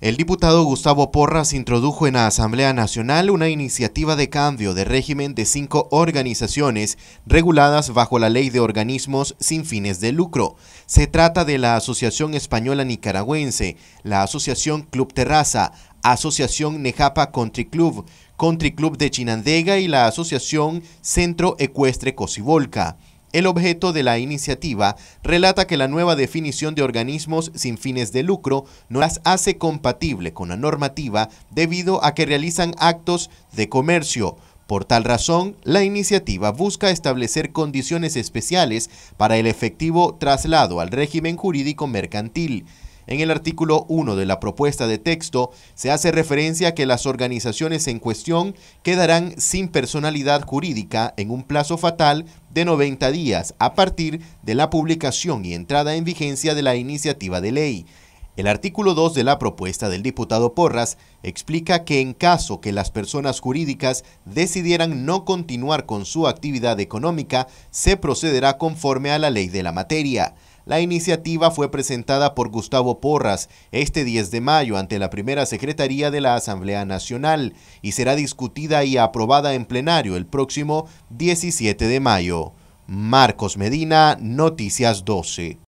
El diputado Gustavo Porras introdujo en la Asamblea Nacional una iniciativa de cambio de régimen de cinco organizaciones reguladas bajo la Ley de Organismos sin fines de lucro. Se trata de la Asociación Española Nicaragüense, la Asociación Club Terraza, Asociación Nejapa Country Club, Country Club de Chinandega y la Asociación Centro Ecuestre Cosivolca. El objeto de la iniciativa relata que la nueva definición de organismos sin fines de lucro no las hace compatible con la normativa debido a que realizan actos de comercio. Por tal razón, la iniciativa busca establecer condiciones especiales para el efectivo traslado al régimen jurídico mercantil. En el artículo 1 de la propuesta de texto se hace referencia a que las organizaciones en cuestión quedarán sin personalidad jurídica en un plazo fatal de 90 días a partir de la publicación y entrada en vigencia de la iniciativa de ley. El artículo 2 de la propuesta del diputado Porras explica que en caso que las personas jurídicas decidieran no continuar con su actividad económica, se procederá conforme a la ley de la materia. La iniciativa fue presentada por Gustavo Porras este 10 de mayo ante la primera Secretaría de la Asamblea Nacional y será discutida y aprobada en plenario el próximo 17 de mayo. Marcos Medina, Noticias 12.